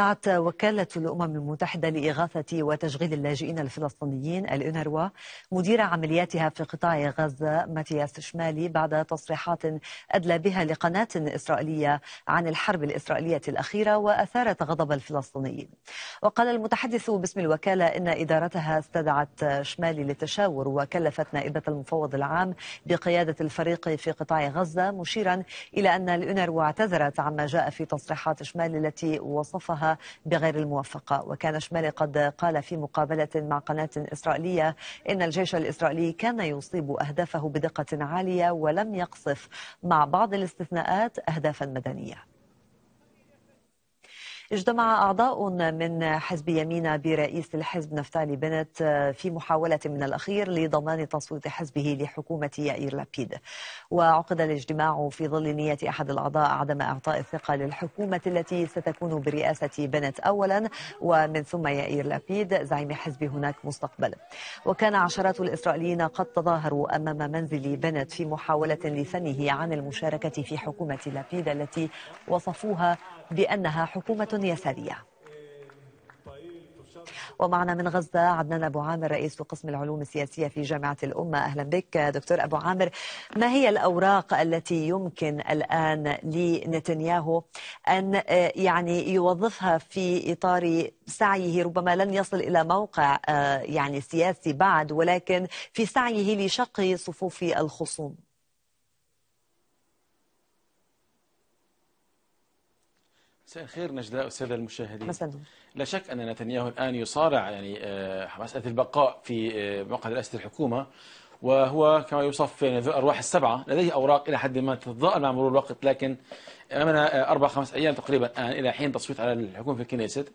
دعت وكالة الأمم المتحدة لإغاثة وتشغيل اللاجئين الفلسطينيين الأنروا مدير عملياتها في قطاع غزة ماتياس شمالي بعد تصريحات أدلى بها لقناة إسرائيلية عن الحرب الإسرائيلية الأخيرة وأثارت غضب الفلسطينيين وقال المتحدث باسم الوكالة إن إدارتها استدعت شمالي للتشاور وكلفت نائبة المفوض العام بقيادة الفريق في قطاع غزة مشيرا إلى أن الأنروا اعتذرت عما جاء في تصريحات شمالي التي وصفها بغير الموافقة وكان شمالي قد قال في مقابلة مع قناة إسرائيلية إن الجيش الإسرائيلي كان يصيب أهدافه بدقة عالية ولم يقصف مع بعض الاستثناءات أهدافا مدنية اجتمع أعضاء من حزب يمين برئيس الحزب نفتالي بنت آه، في محاولة من الأخير لضمان تصويت حزبه لحكومة يائير لابيد وعقد الاجتماع في ظل نية أحد الأعضاء عدم إعطاء الثقة للحكومة التي ستكون برئاسة بنت أولا ومن ثم يائير لابيد زعيم حزب هناك مستقبل وكان عشرات الإسرائيليين قد تظاهروا أمام منزل بنت في محاولة لثنه عن المشاركة في حكومة لابيد التي وصفوها بأنها حكومة يسارية ومعنا من غزة عدنان أبو عامر رئيس قسم العلوم السياسية في جامعة الأمة أهلا بك دكتور أبو عامر ما هي الأوراق التي يمكن الآن لنتنياهو أن آه، يعني يوظفها في إطار سعيه ربما لن يصل إلى موقع آه، يعني سياسي بعد ولكن في سعيه لشق صفوف الخصوم مساء الخير نجلاء السادة المشاهدين مثلا. لا شك أن نتنياهو الآن يصارع يعني مسألة البقاء في آه، مقعد رئاسة الحكومة وهو كما يوصف يعني ذو الأرواح السبعة لديه أوراق إلى حد ما تتضاءل مع مرور الوقت لكن أمامنا آه، أربع خمس أيام تقريبا الآن آه، إلى حين تصويت على الحكومة في الكنيست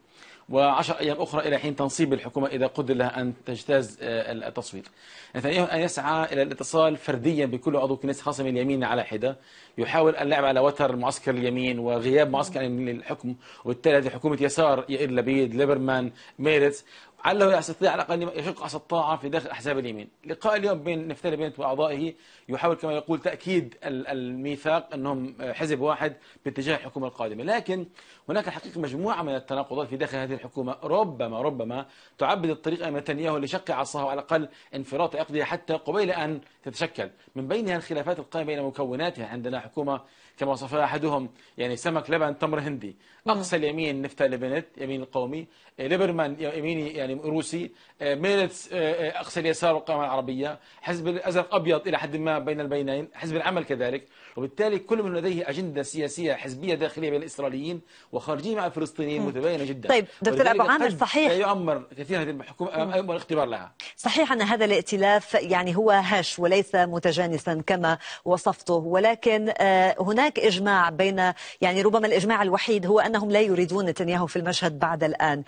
وعشر أيام أخرى إلى حين تنصيب الحكومة إذا قدر لها أن تجتاز آه، التصويت نتنياهو أن يسعى إلى الاتصال فرديا بكل عضو كنيسة من اليمين على حدة يحاول اللعب على وتر معسكر اليمين وغياب معسكر الحكم وبالتالي هذه حكومة يسار يائر لبيد ليبرمان ميرتس علّه يستطيع على الأقل يشق عصا الطاعة في داخل أحزاب اليمين لقاء اليوم بين نفتالي بنت وأعضائه يحاول كما يقول تأكيد الميثاق أنهم حزب واحد باتجاه الحكومة القادمة لكن هناك حقيقة مجموعة من التناقضات في داخل هذه الحكومة ربما ربما تعبد الطريق أمام نتنياهو لشق عصاه على الأقل انفراط عقده حتى قبيل أن تتشكل من بينها الخلافات القائمة بين مكوناتها عندنا حكومة كما وصفها أحدهم يعني سمك لبن تمر هندي نعم. أقصى اليمين نفتالي بنت يمين القومي ليبرمان يميني يعني يعني روسي آه، ميلة آه، آه، أقصى اليسار والقائمة العربية حزب الأزرق أبيض إلى حد ما بين البينين حزب العمل كذلك وبالتالي كل من لديه أجندة سياسية حزبية داخلية بين الإسرائيليين وخارجية مع الفلسطينيين متباينة جدا طيب دكتور أبو عامر صحيح يؤمر كثير هذه الحكومة يؤمر الاختبار لها صحيح أن هذا الائتلاف يعني هو هش وليس متجانسا كما وصفته ولكن هناك إجماع بين يعني ربما الإجماع الوحيد هو أنهم لا يريدون نتنياهو في المشهد بعد الآن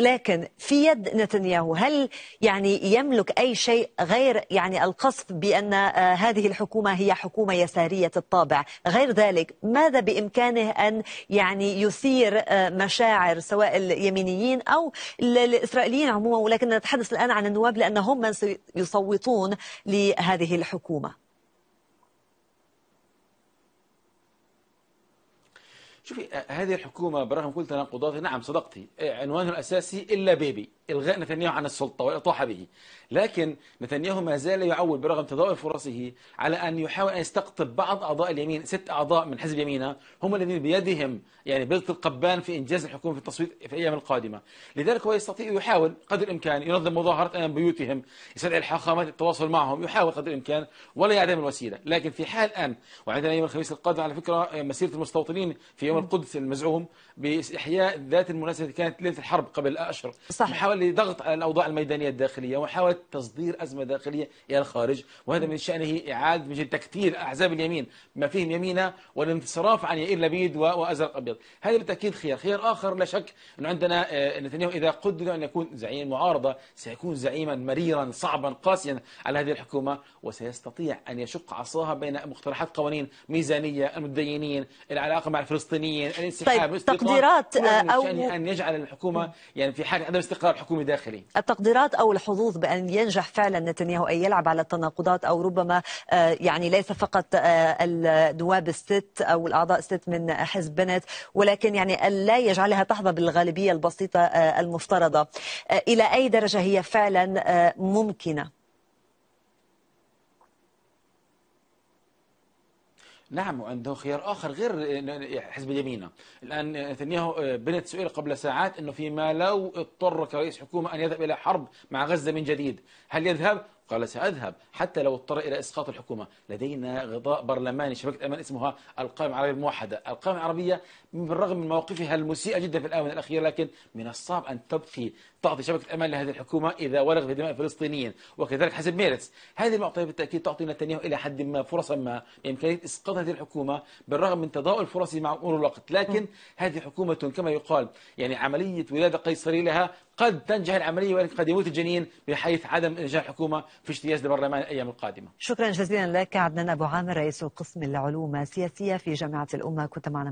لكن في يد نتنياهو هل يعني يملك أي شيء غير يعني القصف بأن آه، هذه الحكومة هي حكومة يسارية الطابع غير ذلك ماذا بإمكانه أن يعني يثير آه، مشاعر سواء اليمينيين أو الإسرائيليين عموما ولكن نتحدث الآن عن النواب لأنهم من سيصوتون لهذه الحكومة شوفي آه، هذه الحكومة برغم كل تناقضاتها نعم صدقتي آه، عنوانها الأساسي إلا بيبي إلغاء نتنياهو عن السلطة والإطاحة به لكن نتنياهو ما زال يعول برغم تضاؤل فرصه على أن يحاول أن يستقطب بعض أعضاء اليمين ست أعضاء من حزب يمينه هم الذين بيدهم يعني بيضة القبان في إنجاز الحكومة في التصويت في الأيام القادمة لذلك هو يستطيع يحاول قدر الإمكان ينظم مظاهرات أمام بيوتهم يستدعي الحاخامات التواصل معهم يحاول قدر الإمكان ولا يعدم الوسيلة لكن في حال الان وعندنا يوم الخميس القادم على فكرة آه، مسيرة المستوطنين في يوم القدس المزعوم بإحياء ذات المناسبة كانت ليلة الحرب قبل أشهر صحيح. لضغط على الأوضاع الميدانية الداخلية ومحاولة تصدير أزمة داخلية إلى الخارج وهذا من شأنه إعادة من تكتيل أحزاب اليمين ما فيهم يمينة والانصراف عن يائير لبيد وأزرق أبيض هذا بالتأكيد خيار خيار آخر لا شك أنه عندنا آه، نتنياهو إذا قدر أن يكون زعيم معارضة سيكون زعيما مريرا صعبا قاسيا على هذه الحكومة وسيستطيع أن يشق عصاها بين مقترحات قوانين ميزانية المتدينين العلاقة مع الفلسطينيين الانسحاب طيب تقديرات آه، أو أن يجعل الحكومة يعني في حاله عدم استقرار الحكومة حكومي داخلي التقديرات أو الحظوظ بأن ينجح فعلا نتنياهو أن يلعب على التناقضات أو ربما آه، يعني ليس فقط آه، النواب الست أو الأعضاء الست من حزب بنت ولكن يعني لا يجعلها تحظى بالغالبية البسيطة آه، المفترضة إلى أي درجة هي فعلا ممكنة نعم وعنده خيار آخر غير آه، حزب اليمين الآن آه، نتنياهو آه، بنت سئل قبل ساعات أنه فيما لو اضطر كرئيس حكومة أن يذهب إلى حرب مع غزة من جديد هل يذهب قال سأذهب حتى لو اضطر إلى إسقاط الحكومة لدينا غضاء برلماني شبكة أمان اسمها القائمة العربية الموحدة القائمة العربية بالرغم من مواقفها المسيئة جدا في الآونة الأخيرة لكن من الصعب أن تبقي تعطي شبكة أمان لهذه الحكومة إذا ولغت دماء الفلسطينيين وكذلك حسب ميرتس هذه المعطيات بالتأكيد تعطي نتنياهو إلى حد ما فرصا ما بإمكانية إسقاط هذه الحكومة بالرغم من تضاؤل فرصه مع مرور الوقت لكن هذه حكومة كما يقال يعني عملية ولادة قيصرية لها قد تنجح العملية ولكن قد يموت الجنين بحيث عدم إنجاح الحكومة في اجتياز البرلمان الأيام القادمة شكرا جزيلا لك عدنان أبو عامر رئيس قسم العلوم السياسية في جامعة الأمة كنت معنا